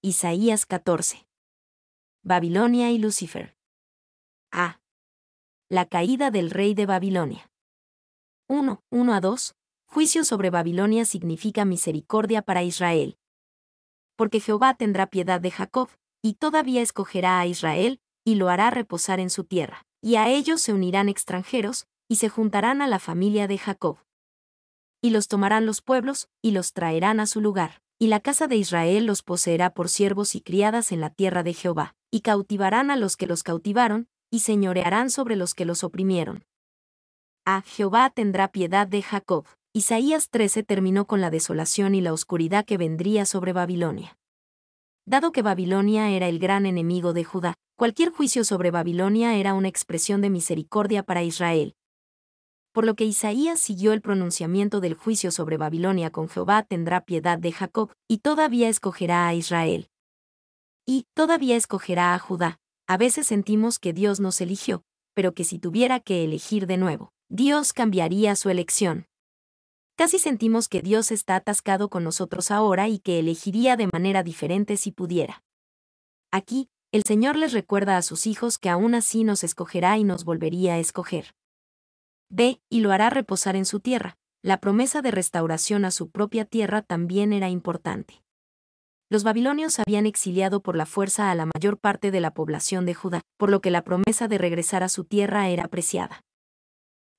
Isaías 14. Babilonia y Lucifer. A. La caída del rey de Babilonia. 1. 1 a 2. Juicio sobre Babilonia significa misericordia para Israel. Porque Jehová tendrá piedad de Jacob, y todavía escogerá a Israel, y lo hará reposar en su tierra, y a ellos se unirán extranjeros, y se juntarán a la familia de Jacob. Y los tomarán los pueblos, y los traerán a su lugar y la casa de Israel los poseerá por siervos y criadas en la tierra de Jehová, y cautivarán a los que los cautivaron, y señorearán sobre los que los oprimieron. A Jehová tendrá piedad de Jacob. Isaías 13 terminó con la desolación y la oscuridad que vendría sobre Babilonia. Dado que Babilonia era el gran enemigo de Judá, cualquier juicio sobre Babilonia era una expresión de misericordia para Israel, por lo que Isaías siguió el pronunciamiento del juicio sobre Babilonia con Jehová tendrá piedad de Jacob, y todavía escogerá a Israel. Y todavía escogerá a Judá. A veces sentimos que Dios nos eligió, pero que si tuviera que elegir de nuevo, Dios cambiaría su elección. Casi sentimos que Dios está atascado con nosotros ahora y que elegiría de manera diferente si pudiera. Aquí, el Señor les recuerda a sus hijos que aún así nos escogerá y nos volvería a escoger ve y lo hará reposar en su tierra. La promesa de restauración a su propia tierra también era importante. Los babilonios habían exiliado por la fuerza a la mayor parte de la población de Judá, por lo que la promesa de regresar a su tierra era apreciada.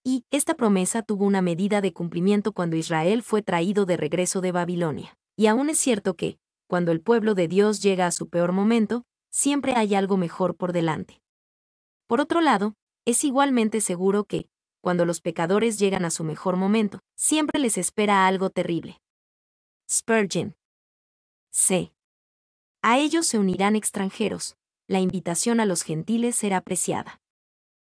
Y esta promesa tuvo una medida de cumplimiento cuando Israel fue traído de regreso de Babilonia. Y aún es cierto que, cuando el pueblo de Dios llega a su peor momento, siempre hay algo mejor por delante. Por otro lado, es igualmente seguro que, cuando los pecadores llegan a su mejor momento, siempre les espera algo terrible. Spurgeon. C. A ellos se unirán extranjeros, la invitación a los gentiles será apreciada.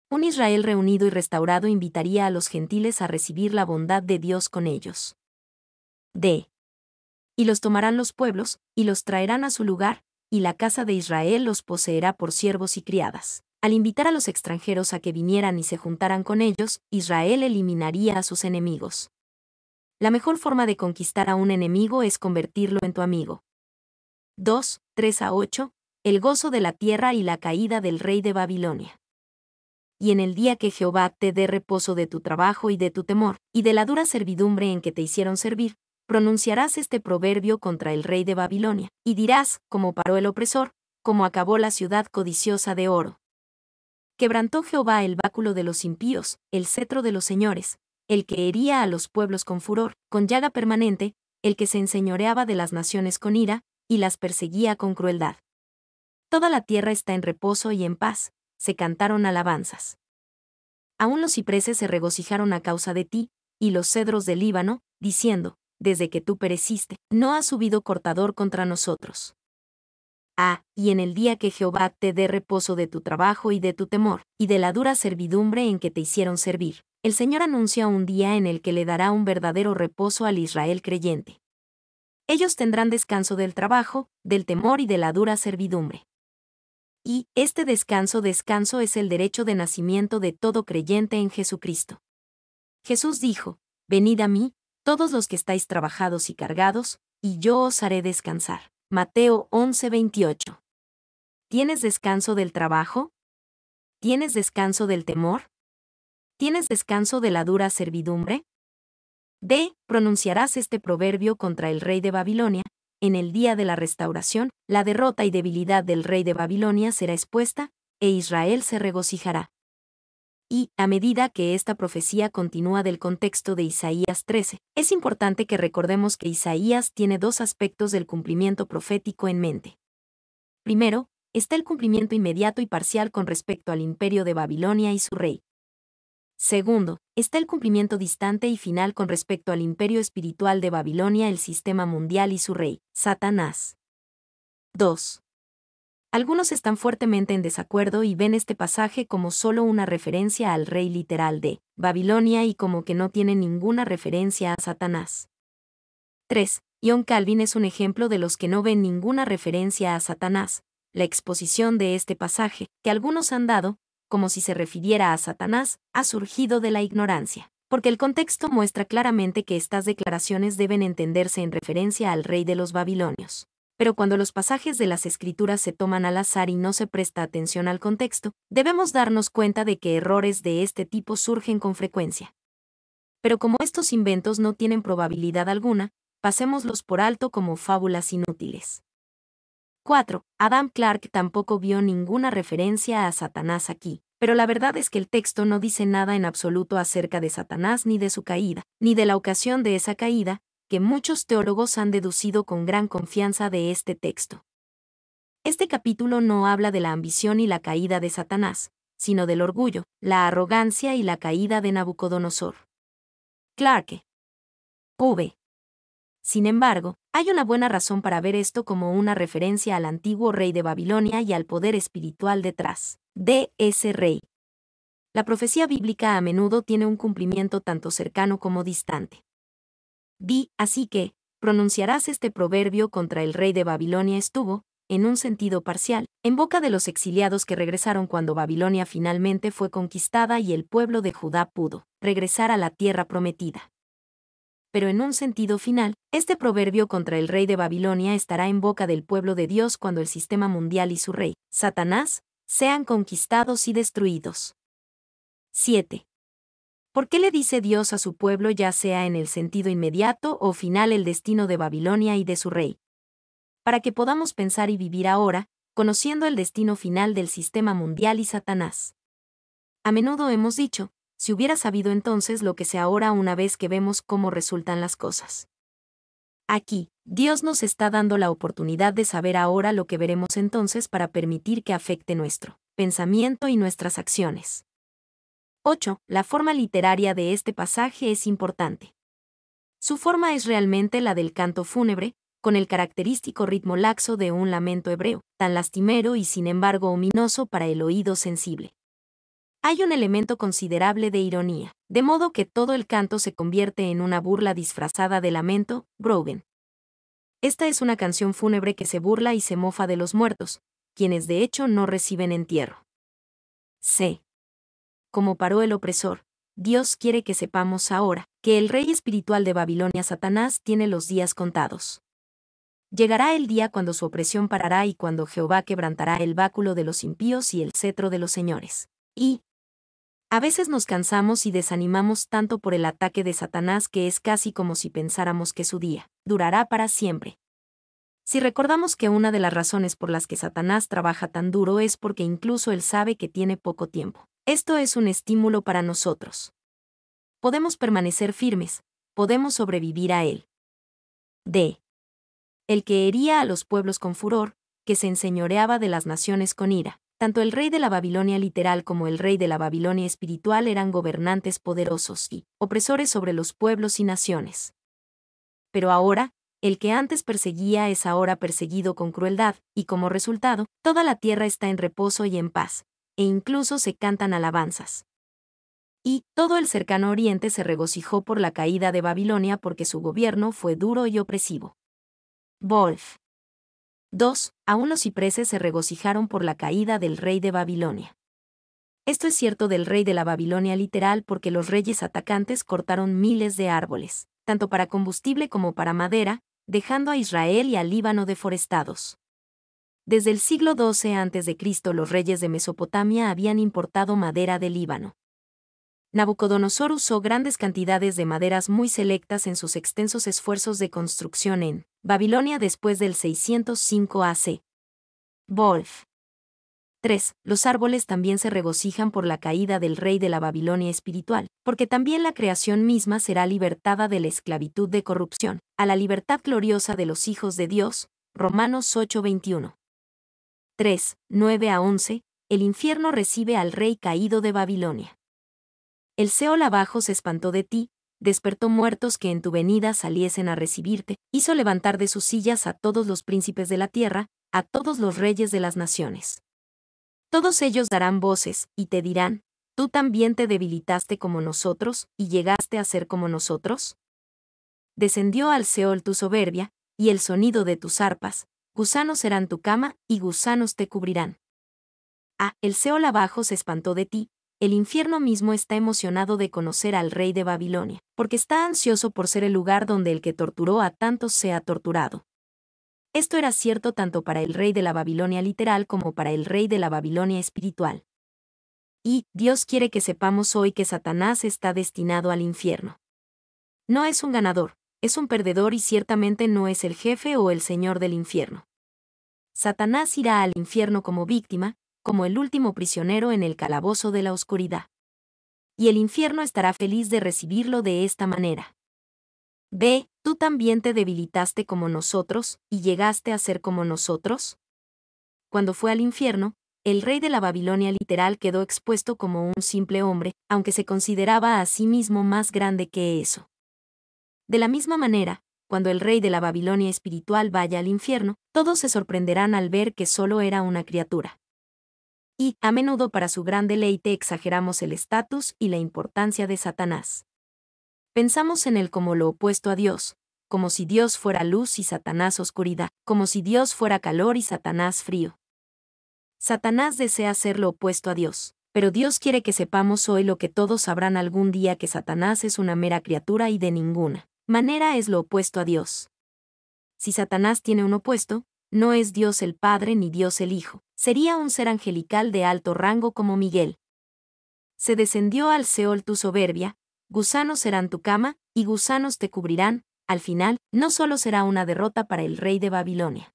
Un Israel reunido y restaurado invitaría a los gentiles a recibir la bondad de Dios con ellos. D. Y los tomarán los pueblos, y los traerán a su lugar, y la casa de Israel los poseerá por siervos y criadas. Al invitar a los extranjeros a que vinieran y se juntaran con ellos, Israel eliminaría a sus enemigos. La mejor forma de conquistar a un enemigo es convertirlo en tu amigo. 2, 3 a 8, el gozo de la tierra y la caída del rey de Babilonia. Y en el día que Jehová te dé reposo de tu trabajo y de tu temor, y de la dura servidumbre en que te hicieron servir, pronunciarás este proverbio contra el rey de Babilonia, y dirás, como paró el opresor, como acabó la ciudad codiciosa de oro. Quebrantó Jehová el báculo de los impíos, el cetro de los señores, el que hería a los pueblos con furor, con llaga permanente, el que se enseñoreaba de las naciones con ira, y las perseguía con crueldad. Toda la tierra está en reposo y en paz, se cantaron alabanzas. Aún los cipreses se regocijaron a causa de ti, y los cedros del Líbano, diciendo, desde que tú pereciste, no ha subido cortador contra nosotros. Ah, y en el día que Jehová te dé reposo de tu trabajo y de tu temor, y de la dura servidumbre en que te hicieron servir, el Señor anuncia un día en el que le dará un verdadero reposo al Israel creyente. Ellos tendrán descanso del trabajo, del temor y de la dura servidumbre. Y, este descanso descanso es el derecho de nacimiento de todo creyente en Jesucristo. Jesús dijo, Venid a mí, todos los que estáis trabajados y cargados, y yo os haré descansar. Mateo 11:28. ¿Tienes descanso del trabajo? ¿Tienes descanso del temor? ¿Tienes descanso de la dura servidumbre? D. Pronunciarás este proverbio contra el rey de Babilonia. En el día de la restauración, la derrota y debilidad del rey de Babilonia será expuesta, e Israel se regocijará y, a medida que esta profecía continúa del contexto de Isaías 13, es importante que recordemos que Isaías tiene dos aspectos del cumplimiento profético en mente. Primero, está el cumplimiento inmediato y parcial con respecto al imperio de Babilonia y su rey. Segundo, está el cumplimiento distante y final con respecto al imperio espiritual de Babilonia, el sistema mundial y su rey, Satanás. 2. Algunos están fuertemente en desacuerdo y ven este pasaje como solo una referencia al rey literal de Babilonia y como que no tiene ninguna referencia a Satanás. 3. John Calvin es un ejemplo de los que no ven ninguna referencia a Satanás. La exposición de este pasaje, que algunos han dado, como si se refiriera a Satanás, ha surgido de la ignorancia, porque el contexto muestra claramente que estas declaraciones deben entenderse en referencia al rey de los babilonios pero cuando los pasajes de las escrituras se toman al azar y no se presta atención al contexto, debemos darnos cuenta de que errores de este tipo surgen con frecuencia. Pero como estos inventos no tienen probabilidad alguna, pasémoslos por alto como fábulas inútiles. 4. Adam Clark tampoco vio ninguna referencia a Satanás aquí, pero la verdad es que el texto no dice nada en absoluto acerca de Satanás ni de su caída, ni de la ocasión de esa caída, muchos teólogos han deducido con gran confianza de este texto. Este capítulo no habla de la ambición y la caída de Satanás, sino del orgullo, la arrogancia y la caída de Nabucodonosor. Clarke. V. Sin embargo, hay una buena razón para ver esto como una referencia al antiguo rey de Babilonia y al poder espiritual detrás de ese rey. La profecía bíblica a menudo tiene un cumplimiento tanto cercano como distante. Di, así que, pronunciarás este proverbio contra el rey de Babilonia estuvo, en un sentido parcial, en boca de los exiliados que regresaron cuando Babilonia finalmente fue conquistada y el pueblo de Judá pudo regresar a la tierra prometida. Pero en un sentido final, este proverbio contra el rey de Babilonia estará en boca del pueblo de Dios cuando el sistema mundial y su rey, Satanás, sean conquistados y destruidos. 7. ¿Por qué le dice Dios a su pueblo ya sea en el sentido inmediato o final el destino de Babilonia y de su rey? Para que podamos pensar y vivir ahora, conociendo el destino final del sistema mundial y Satanás. A menudo hemos dicho, si hubiera sabido entonces lo que sea ahora una vez que vemos cómo resultan las cosas. Aquí, Dios nos está dando la oportunidad de saber ahora lo que veremos entonces para permitir que afecte nuestro pensamiento y nuestras acciones. 8. La forma literaria de este pasaje es importante. Su forma es realmente la del canto fúnebre, con el característico ritmo laxo de un lamento hebreo, tan lastimero y sin embargo ominoso para el oído sensible. Hay un elemento considerable de ironía, de modo que todo el canto se convierte en una burla disfrazada de lamento, Brogan. Esta es una canción fúnebre que se burla y se mofa de los muertos, quienes de hecho no reciben entierro. C como paró el opresor. Dios quiere que sepamos ahora que el rey espiritual de Babilonia Satanás tiene los días contados. Llegará el día cuando su opresión parará y cuando Jehová quebrantará el báculo de los impíos y el cetro de los señores. Y a veces nos cansamos y desanimamos tanto por el ataque de Satanás que es casi como si pensáramos que su día durará para siempre. Si recordamos que una de las razones por las que Satanás trabaja tan duro es porque incluso él sabe que tiene poco tiempo esto es un estímulo para nosotros. Podemos permanecer firmes, podemos sobrevivir a él. D. El que hería a los pueblos con furor, que se enseñoreaba de las naciones con ira. Tanto el rey de la Babilonia literal como el rey de la Babilonia espiritual eran gobernantes poderosos y opresores sobre los pueblos y naciones. Pero ahora, el que antes perseguía es ahora perseguido con crueldad, y como resultado, toda la tierra está en reposo y en paz e incluso se cantan alabanzas. Y todo el cercano oriente se regocijó por la caída de Babilonia porque su gobierno fue duro y opresivo. Wolf. 2. Aún los cipreses se regocijaron por la caída del rey de Babilonia. Esto es cierto del rey de la Babilonia literal porque los reyes atacantes cortaron miles de árboles, tanto para combustible como para madera, dejando a Israel y al Líbano deforestados. Desde el siglo XII a.C. los reyes de Mesopotamia habían importado madera del Líbano. Nabucodonosor usó grandes cantidades de maderas muy selectas en sus extensos esfuerzos de construcción en Babilonia después del 605 AC. Wolf. 3. Los árboles también se regocijan por la caída del rey de la Babilonia espiritual, porque también la creación misma será libertada de la esclavitud de corrupción, a la libertad gloriosa de los hijos de Dios. Romanos 8:21. 3, 9 a 11, el infierno recibe al rey caído de Babilonia. El Seol abajo se espantó de ti, despertó muertos que en tu venida saliesen a recibirte, hizo levantar de sus sillas a todos los príncipes de la tierra, a todos los reyes de las naciones. Todos ellos darán voces, y te dirán, ¿tú también te debilitaste como nosotros, y llegaste a ser como nosotros? Descendió al Seol tu soberbia, y el sonido de tus arpas, gusanos serán tu cama, y gusanos te cubrirán. Ah, el Seol abajo se espantó de ti, el infierno mismo está emocionado de conocer al rey de Babilonia, porque está ansioso por ser el lugar donde el que torturó a tantos sea torturado. Esto era cierto tanto para el rey de la Babilonia literal como para el rey de la Babilonia espiritual. Y, Dios quiere que sepamos hoy que Satanás está destinado al infierno. No es un ganador, es un perdedor y ciertamente no es el jefe o el señor del infierno. Satanás irá al infierno como víctima, como el último prisionero en el calabozo de la oscuridad. Y el infierno estará feliz de recibirlo de esta manera. Ve, tú también te debilitaste como nosotros, y llegaste a ser como nosotros. Cuando fue al infierno, el rey de la Babilonia literal quedó expuesto como un simple hombre, aunque se consideraba a sí mismo más grande que eso. De la misma manera, cuando el rey de la Babilonia espiritual vaya al infierno, todos se sorprenderán al ver que solo era una criatura. Y, a menudo para su gran deleite exageramos el estatus y la importancia de Satanás. Pensamos en él como lo opuesto a Dios, como si Dios fuera luz y Satanás oscuridad, como si Dios fuera calor y Satanás frío. Satanás desea ser lo opuesto a Dios, pero Dios quiere que sepamos hoy lo que todos sabrán algún día que Satanás es una mera criatura y de ninguna Manera es lo opuesto a Dios. Si Satanás tiene un opuesto, no es Dios el Padre ni Dios el Hijo, sería un ser angelical de alto rango como Miguel. Se descendió al Seol tu soberbia, gusanos serán tu cama, y gusanos te cubrirán, al final, no solo será una derrota para el rey de Babilonia.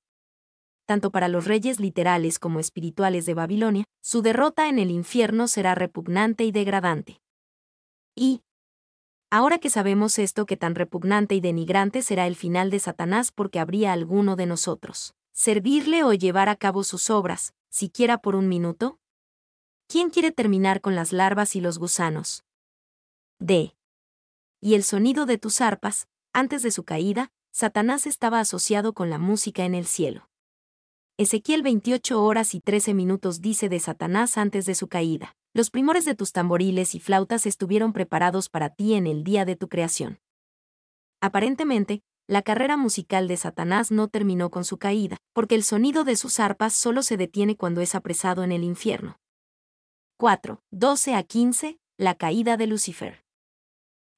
Tanto para los reyes literales como espirituales de Babilonia, su derrota en el infierno será repugnante y degradante. Y, Ahora que sabemos esto que tan repugnante y denigrante será el final de Satanás porque habría alguno de nosotros, servirle o llevar a cabo sus obras, siquiera por un minuto? ¿Quién quiere terminar con las larvas y los gusanos? D. Y el sonido de tus arpas, antes de su caída, Satanás estaba asociado con la música en el cielo. Ezequiel 28 horas y 13 minutos dice de Satanás antes de su caída los primores de tus tamboriles y flautas estuvieron preparados para ti en el día de tu creación. Aparentemente, la carrera musical de Satanás no terminó con su caída, porque el sonido de sus arpas solo se detiene cuando es apresado en el infierno. 4. 12 a 15. La caída de Lucifer.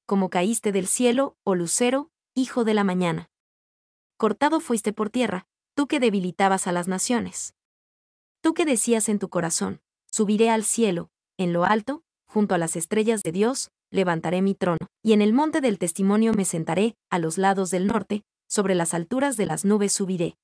Como caíste del cielo, oh Lucero, hijo de la mañana. Cortado fuiste por tierra, tú que debilitabas a las naciones. Tú que decías en tu corazón, subiré al cielo, en lo alto, junto a las estrellas de Dios, levantaré mi trono, y en el monte del testimonio me sentaré, a los lados del norte, sobre las alturas de las nubes subiré,